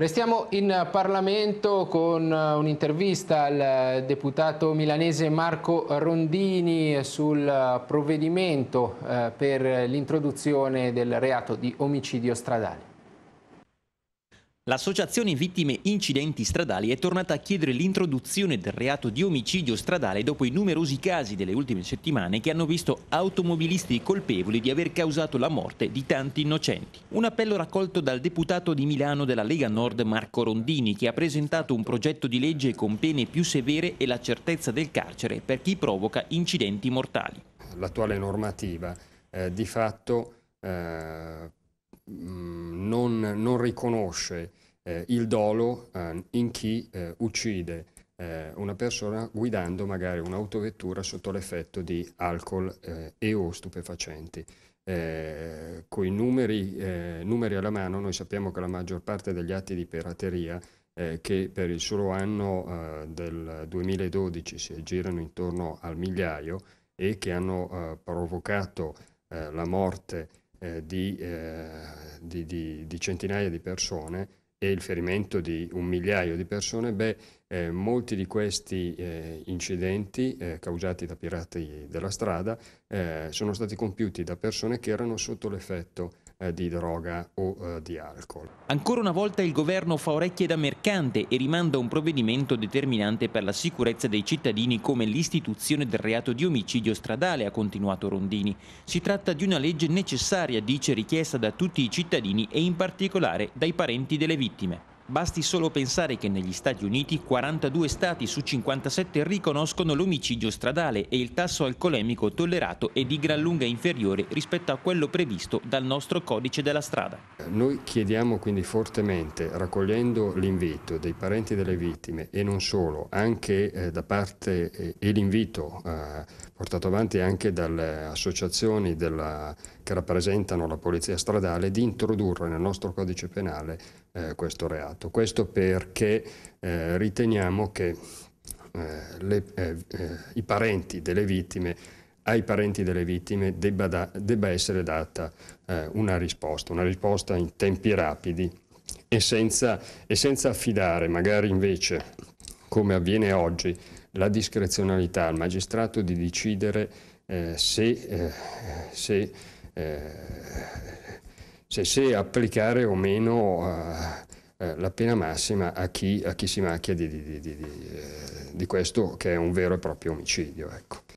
Restiamo in Parlamento con eh, un'intervista al eh, deputato milanese Marco Rondini sul eh, provvedimento per l'introduzione del reato di omicidio stradale. L'associazione Vittime Incidenti Stradali è tornata a chiedere l'introduzione del reato di omicidio stradale dopo i numerosi casi delle ultime settimane che hanno visto automobilisti colpevoli di aver causato la morte di tanti innocenti. Un appello raccolto dal deputato di Milano della Lega Nord Marco Rondini che ha presentato un progetto di legge con pene più severe e la certezza del carcere per chi provoca incidenti mortali. L'attuale normativa eh, di fatto eh, non, riconosce eh, il dolo eh, in chi eh, uccide eh, una persona guidando magari un'autovettura sotto l'effetto di alcol eh, e o stupefacenti. Eh, Con i numeri, numeri alla mano noi sappiamo che la maggior parte degli atti di pirateria eh, che per il solo anno eh, del 2012 si aggirano intorno al migliaio e che hanno eh, provocato la morte eh, di, eh, di, di, di, centinaia di persone e il ferimento di un migliaio di persone, beh, eh, molti di questi eh, incidenti eh, causati da pirati della strada eh, sono stati compiuti da persone che erano sotto l'effetto eh, di droga o eh, di alcol. Ancora una volta il governo fa orecchie da mercante e rimanda un provvedimento determinante per la sicurezza dei cittadini come l'istituzione del reato di omicidio stradale, ha continuato Rondini. Si tratta di una legge necessaria, dice, richiesta da tutti i cittadini e in particolare dai parenti delle vittime. Basti solo pensare che negli Stati Uniti 42 stati su 57 riconoscono l'omicidio stradale e il tasso alcolemico tollerato è di gran lunga inferiore rispetto a quello previsto dal nostro codice della strada. Noi chiediamo quindi fortemente, raccogliendo l'invito dei parenti delle vittime e non solo, anche eh, da parte eh, e l'invito eh, portato avanti anche dalle associazioni della, che rappresentano la polizia stradale, di introdurre nel nostro codice penale eh, questo reato. Questo perché eh, riteniamo che eh, le, eh, eh, i parenti delle vittime ai parenti delle vittime debba, da, debba essere data eh, una risposta, una risposta in tempi rapidi e senza, e senza affidare magari invece, come avviene oggi, la discrezionalità al magistrato di decidere eh, se, eh, se, eh, se, se, applicare o meno eh, eh, la pena massima a chi, a chi si macchia di, di, di, di, questo che è un vero e proprio omicidio. Ecco.